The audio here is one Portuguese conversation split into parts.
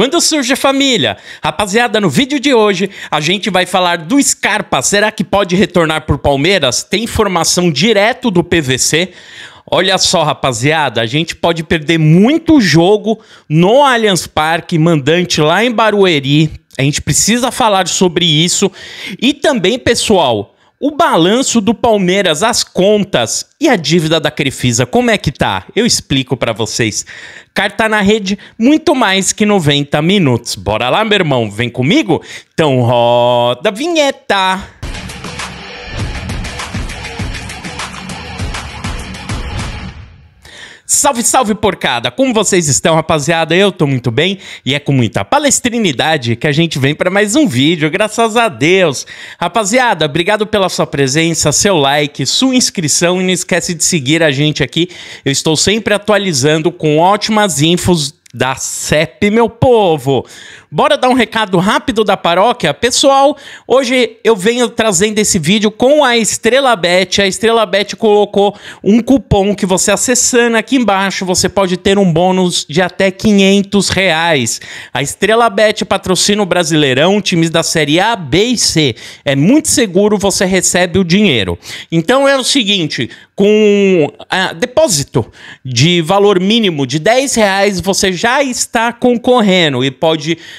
Quando surge família? Rapaziada, no vídeo de hoje a gente vai falar do Scarpa. Será que pode retornar por Palmeiras? Tem informação direto do PVC. Olha só, rapaziada, a gente pode perder muito jogo no Allianz Parque, mandante lá em Barueri. A gente precisa falar sobre isso. E também, pessoal, o balanço do Palmeiras, as contas e a dívida da Crefisa, como é que tá? Eu explico para vocês. Carta na rede, muito mais que 90 minutos. Bora lá, meu irmão, vem comigo? Então roda a vinheta. Salve, salve porcada! Como vocês estão, rapaziada? Eu tô muito bem e é com muita palestrinidade que a gente vem para mais um vídeo, graças a Deus! Rapaziada, obrigado pela sua presença, seu like, sua inscrição e não esquece de seguir a gente aqui. Eu estou sempre atualizando com ótimas infos da CEP, meu povo! Bora dar um recado rápido da paróquia? Pessoal, hoje eu venho trazendo esse vídeo com a Estrela Bet. A Estrela Bet colocou um cupom que você acessando aqui embaixo, você pode ter um bônus de até 500 reais. A Estrela Bet patrocina o Brasileirão, times da Série A, B e C. É muito seguro, você recebe o dinheiro. Então é o seguinte, com ah, depósito de valor mínimo de 10 reais, você já está concorrendo e pode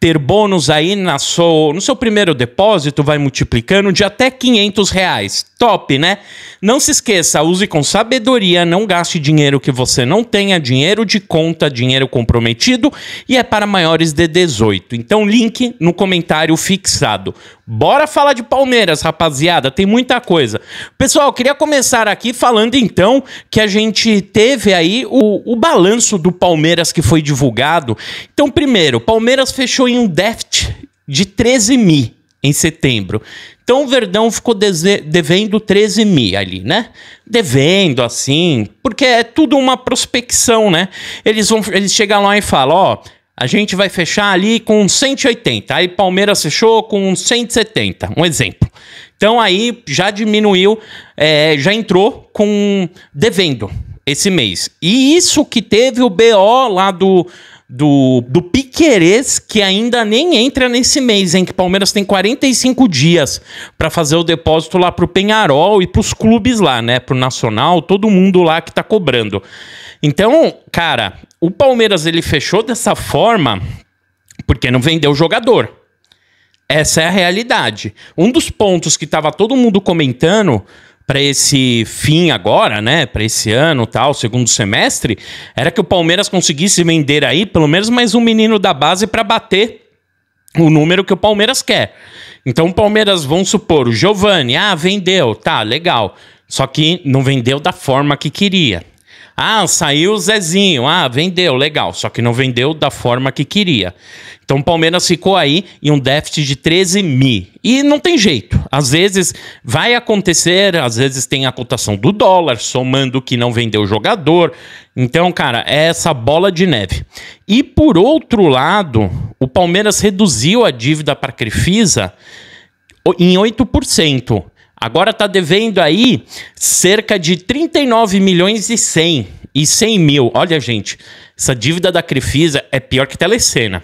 ter bônus aí na sua, no seu primeiro depósito, vai multiplicando de até 500 reais. Top, né? Não se esqueça, use com sabedoria, não gaste dinheiro que você não tenha, dinheiro de conta, dinheiro comprometido e é para maiores de 18. Então, link no comentário fixado. Bora falar de Palmeiras, rapaziada, tem muita coisa. Pessoal, queria começar aqui falando então que a gente teve aí o, o balanço do Palmeiras que foi divulgado. Então, primeiro, Palmeiras fechou um déficit de 13 mil em setembro. Então o Verdão ficou devendo 13 mil ali, né? Devendo assim, porque é tudo uma prospecção, né? Eles vão, eles chegam lá e falam, ó, a gente vai fechar ali com 180. Aí Palmeiras fechou com 170, um exemplo. Então aí já diminuiu, é, já entrou com devendo esse mês. E isso que teve o BO lá do do, do Piquerez, que ainda nem entra nesse mês, em Que o Palmeiras tem 45 dias para fazer o depósito lá pro Penharol e pros clubes lá, né? Pro Nacional, todo mundo lá que está cobrando. Então, cara, o Palmeiras ele fechou dessa forma porque não vendeu o jogador. Essa é a realidade. Um dos pontos que estava todo mundo comentando para esse fim agora, né, para esse ano, tal, segundo semestre, era que o Palmeiras conseguisse vender aí pelo menos mais um menino da base para bater o número que o Palmeiras quer. Então o Palmeiras, vamos supor, o Giovani, ah, vendeu, tá, legal. Só que não vendeu da forma que queria. Ah, saiu o Zezinho. Ah, vendeu, legal. Só que não vendeu da forma que queria. Então o Palmeiras ficou aí em um déficit de 13 mil. E não tem jeito. Às vezes vai acontecer, às vezes tem a cotação do dólar, somando que não vendeu o jogador. Então, cara, é essa bola de neve. E por outro lado, o Palmeiras reduziu a dívida para a Crefisa em 8%. Agora está devendo aí cerca de 39 milhões e 100 e 100 mil. Olha, gente, essa dívida da Crefisa é pior que Telecena.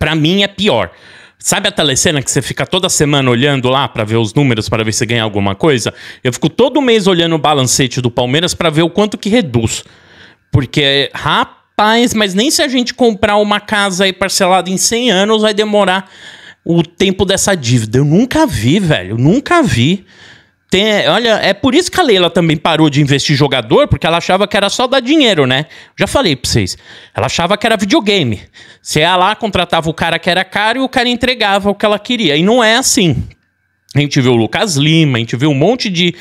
Para mim é pior. Sabe a telecena que você fica toda semana olhando lá para ver os números, para ver se ganha alguma coisa? Eu fico todo mês olhando o balancete do Palmeiras para ver o quanto que reduz. Porque, rapaz, mas nem se a gente comprar uma casa aí parcelada em 100 anos vai demorar o tempo dessa dívida. Eu nunca vi, velho. Eu nunca vi. Tem, olha, é por isso que a Leila também parou de investir em jogador, porque ela achava que era só dar dinheiro, né? Já falei pra vocês. Ela achava que era videogame. Você ia lá, contratava o cara que era caro e o cara entregava o que ela queria. E não é assim. A gente viu o Lucas Lima, a gente viu um monte de,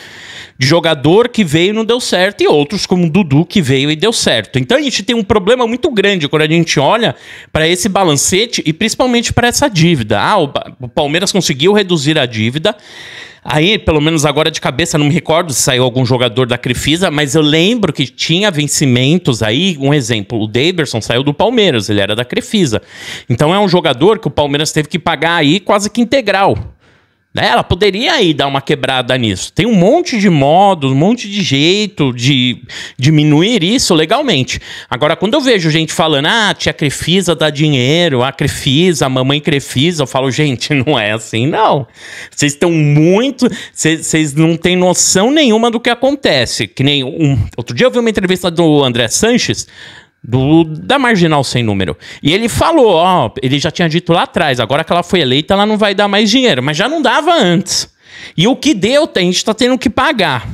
de jogador que veio e não deu certo, e outros como o Dudu que veio e deu certo. Então a gente tem um problema muito grande quando a gente olha para esse balancete e principalmente para essa dívida. Ah, o, o Palmeiras conseguiu reduzir a dívida. Aí, pelo menos agora de cabeça, não me recordo se saiu algum jogador da Crefisa, mas eu lembro que tinha vencimentos aí. Um exemplo, o Daverson saiu do Palmeiras, ele era da Crefisa. Então é um jogador que o Palmeiras teve que pagar aí quase que integral. Né? Ela poderia aí dar uma quebrada nisso. Tem um monte de modos, um monte de jeito de diminuir isso legalmente. Agora, quando eu vejo gente falando, ah, tia Crefisa dá dinheiro, a Crefisa, a mamãe Crefisa, eu falo, gente, não é assim, não. Vocês estão muito. Vocês não têm noção nenhuma do que acontece. Que nem um. Outro dia eu vi uma entrevista do André Sanches do, da marginal sem número. E ele falou, ó, ele já tinha dito lá atrás, agora que ela foi eleita, ela não vai dar mais dinheiro, mas já não dava antes. E o que deu, a gente está tendo que pagar.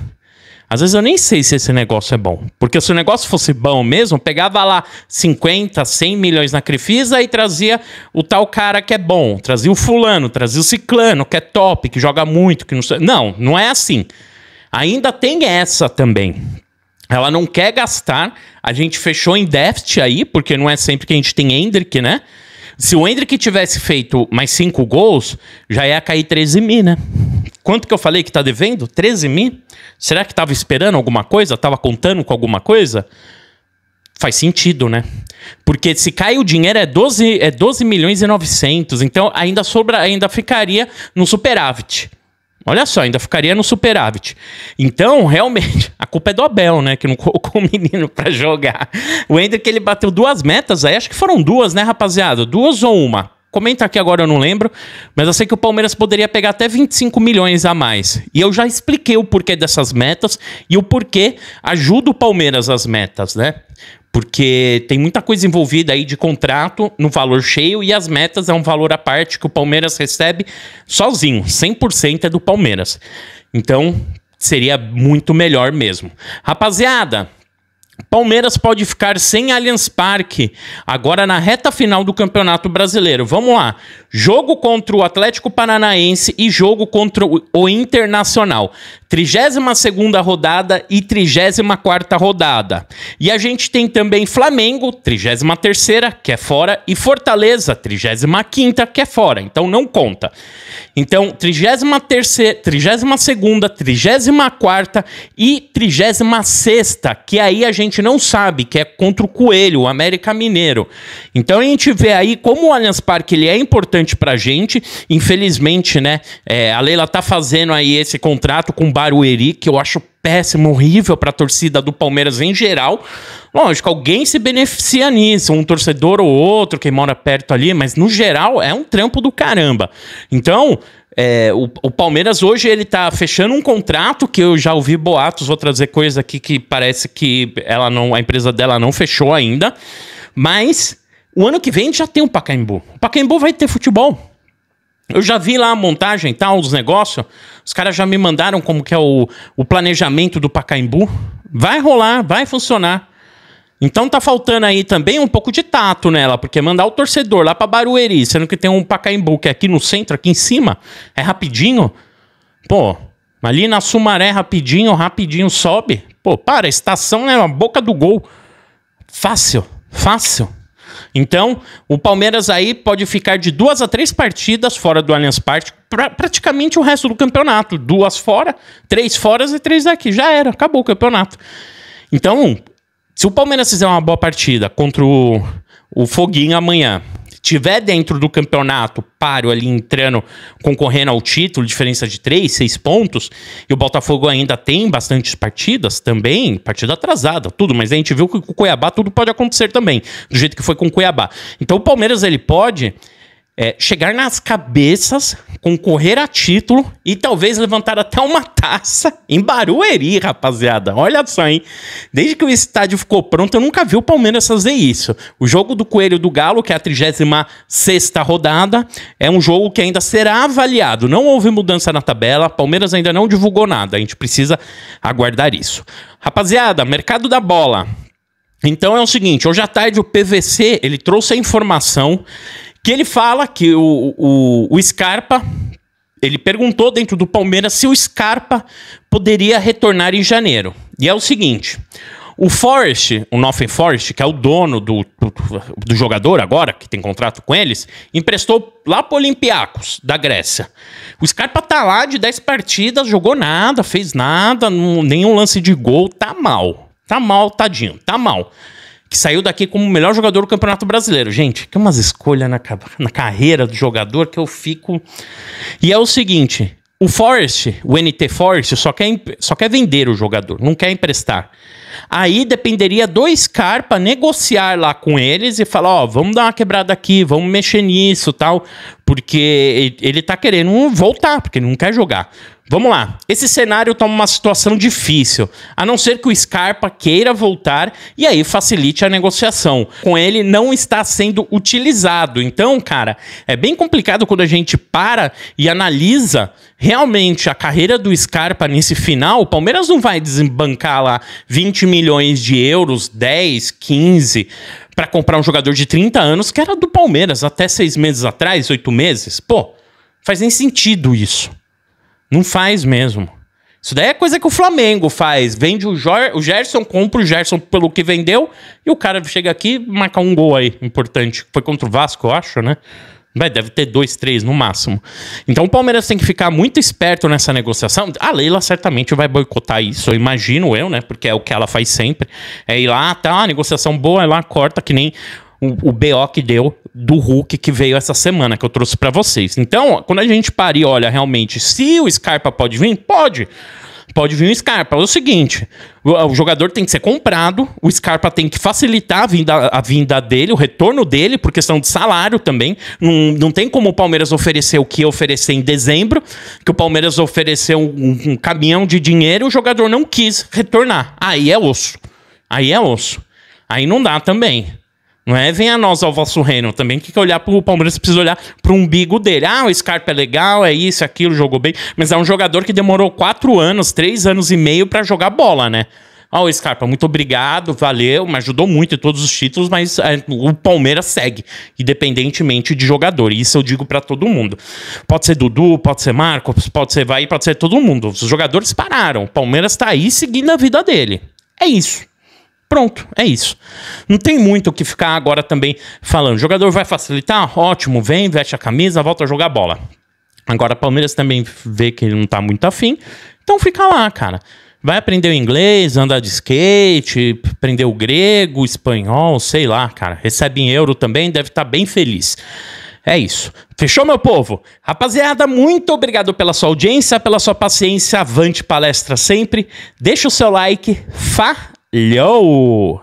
Às vezes eu nem sei se esse negócio é bom. Porque se o negócio fosse bom mesmo, pegava lá 50, 100 milhões na Crefisa e trazia o tal cara que é bom, trazia o fulano, trazia o ciclano, que é top, que joga muito, que não sei. Não, não é assim. Ainda tem essa também. Ela não quer gastar. A gente fechou em déficit aí, porque não é sempre que a gente tem Hendrick, né? Se o Hendrick tivesse feito mais cinco gols, já ia cair 13 mil, né? Quanto que eu falei que tá devendo? 13 mil? Será que tava esperando alguma coisa? Tava contando com alguma coisa? Faz sentido, né? Porque se cai o dinheiro é 12, é 12 milhões e 900, então ainda sobra, ainda ficaria no superávit. Olha só, ainda ficaria no superávit. Então, realmente, a culpa é do Abel, né? Que não colocou o menino para jogar. O Hendrick, ele bateu duas metas aí, acho que foram duas, né, rapaziada? Duas ou uma? Comenta aqui agora, eu não lembro. Mas eu sei que o Palmeiras poderia pegar até 25 milhões a mais. E eu já expliquei o porquê dessas metas e o porquê ajuda o Palmeiras as metas, né? porque tem muita coisa envolvida aí de contrato no valor cheio e as metas é um valor à parte que o Palmeiras recebe sozinho, 100% é do Palmeiras. Então, seria muito melhor mesmo. Rapaziada, Palmeiras pode ficar sem Allianz Parque agora na reta final do Campeonato Brasileiro. Vamos lá. Jogo contra o Atlético Paranaense e jogo contra o Internacional. 32ª rodada e 34ª rodada. E a gente tem também Flamengo, 33ª, que é fora, e Fortaleza, 35ª, que é fora. Então não conta. Então, 33ª, 32ª, 34ª e 36ª, que aí a gente não sabe, que é contra o Coelho, o América Mineiro. Então a gente vê aí como o Allianz Parque ele é importante pra gente. Infelizmente, né, é, a Leila tá fazendo aí esse contrato com Barueri, que eu acho péssimo, horrível para a torcida do Palmeiras em geral. Lógico, alguém se beneficia nisso, um torcedor ou outro que mora perto ali, mas no geral é um trampo do caramba. Então, é, o, o, Palmeiras hoje ele tá fechando um contrato que eu já ouvi boatos, vou trazer coisa aqui que parece que ela não, a empresa dela não fechou ainda. Mas o ano que vem já tem o um Pacaembu. O Pacaembu vai ter futebol. Eu já vi lá a montagem e tal, os negócios. Os caras já me mandaram como que é o, o planejamento do Pacaembu. Vai rolar, vai funcionar. Então tá faltando aí também um pouco de tato nela, porque mandar o torcedor lá para Barueri, sendo que tem um Pacaembu que é aqui no centro, aqui em cima, é rapidinho. Pô, ali na Sumaré rapidinho, rapidinho sobe. Pô, para, estação é a boca do gol. Fácil, fácil. Então, o Palmeiras aí pode ficar de duas a três partidas fora do Allianz Parque, pra, praticamente o resto do campeonato. Duas fora, três fora e três daqui. Já era, acabou o campeonato. Então, se o Palmeiras fizer uma boa partida contra o, o Foguinho amanhã tiver dentro do campeonato páreo ali entrando, concorrendo ao título, diferença de 3, 6 pontos, e o Botafogo ainda tem bastantes partidas também, partida atrasada, tudo, mas a gente viu que com o Cuiabá tudo pode acontecer também, do jeito que foi com o Cuiabá. Então o Palmeiras ele pode é, chegar nas cabeças, concorrer a título e talvez levantar até uma taça em Barueri, rapaziada. Olha só, hein? Desde que o estádio ficou pronto, eu nunca vi o Palmeiras fazer isso. O jogo do Coelho do Galo, que é a 36 rodada, é um jogo que ainda será avaliado. Não houve mudança na tabela, Palmeiras ainda não divulgou nada. A gente precisa aguardar isso. Rapaziada, mercado da bola. Então é o seguinte, hoje à tarde o PVC, ele trouxe a informação que ele fala que o, o, o Scarpa ele perguntou dentro do Palmeiras se o Scarpa poderia retornar em janeiro. E é o seguinte: o Forest, o Northern Forest, que é o dono do, do, do jogador agora, que tem contrato com eles, emprestou lá pro Olympiacos, da Grécia. O Scarpa tá lá de 10 partidas, jogou nada, fez nada, nenhum lance de gol, tá mal. Tá mal, tadinho, tá mal que saiu daqui como o melhor jogador do Campeonato Brasileiro. Gente, que umas escolhas na, na carreira do jogador que eu fico. E é o seguinte: o Forest, o NT Forest, só quer, só quer vender o jogador, não quer emprestar. Aí dependeria do Scarpa negociar lá com eles e falar: ó, oh, vamos dar uma quebrada aqui, vamos mexer nisso tal, porque ele tá querendo voltar, porque ele não quer jogar. Vamos lá. Esse cenário está uma situação difícil, a não ser que o Scarpa queira voltar e aí facilite a negociação. Com ele não está sendo utilizado. Então, cara, é bem complicado quando a gente para e analisa realmente a carreira do Scarpa nesse final. O Palmeiras não vai desembancar lá 20 milhões de euros, 10, 15, para comprar um jogador de 30 anos que era do Palmeiras até seis meses atrás, oito meses? Pô, faz nem sentido isso. Não faz mesmo. Isso daí é coisa que o Flamengo faz. Vende o, Jor o Gerson, compra o Gerson pelo que vendeu, e o cara chega aqui e marca um gol aí, importante. Foi contra o Vasco, eu acho, né? Vai, deve ter dois, três no máximo. Então o Palmeiras tem que ficar muito esperto nessa negociação. A Leila certamente vai boicotar isso, eu imagino eu, né? Porque é o que ela faz sempre. É ir lá, tá, uma ah, negociação boa, ela é corta que nem o, o BO que deu do Hulk que veio essa semana, que eu trouxe para vocês. Então, quando a gente parir, olha, realmente, se o Scarpa pode vir, pode. Pode vir o Scarpa. É o seguinte: o jogador tem que ser comprado, o Scarpa tem que facilitar a vinda, a vinda dele, o retorno dele, por questão de salário também. Não, não tem como o Palmeiras oferecer o que oferecer em dezembro, que o Palmeiras ofereceu um, um caminhão de dinheiro e o jogador não quis retornar. Aí é osso. Aí é osso. Aí não dá também. Não é venha a nós ao vosso reino também. Que que olhar pro Palmeiras precisa olhar pro umbigo dele. Ah, o Scarpa é legal, é isso, é aquilo, jogou bem. Mas é um jogador que demorou quatro anos, três anos e meio para jogar bola, né? Ó, oh, Scarpa, muito obrigado, valeu, me ajudou muito em todos os títulos, mas é, o Palmeiras segue, independentemente de jogador. isso eu digo para todo mundo. Pode ser Dudu, pode ser Marcos, pode ser Vai, pode ser todo mundo. Os jogadores pararam. O Palmeiras tá aí seguindo a vida dele. É isso. Pronto, é isso. Não tem muito o que ficar agora também falando. O jogador vai facilitar? Ótimo, vem, veste a camisa, volta a jogar bola. Agora, o Palmeiras também vê que ele não tá muito afim, então fica lá, cara. Vai aprender o inglês, andar de skate, aprender o grego, o espanhol, sei lá, cara. Recebe em euro também, deve estar tá bem feliz. É isso. Fechou, meu povo? Rapaziada, muito obrigado pela sua audiência, pela sua paciência. Avante palestra sempre. Deixa o seu like. Fá Yo!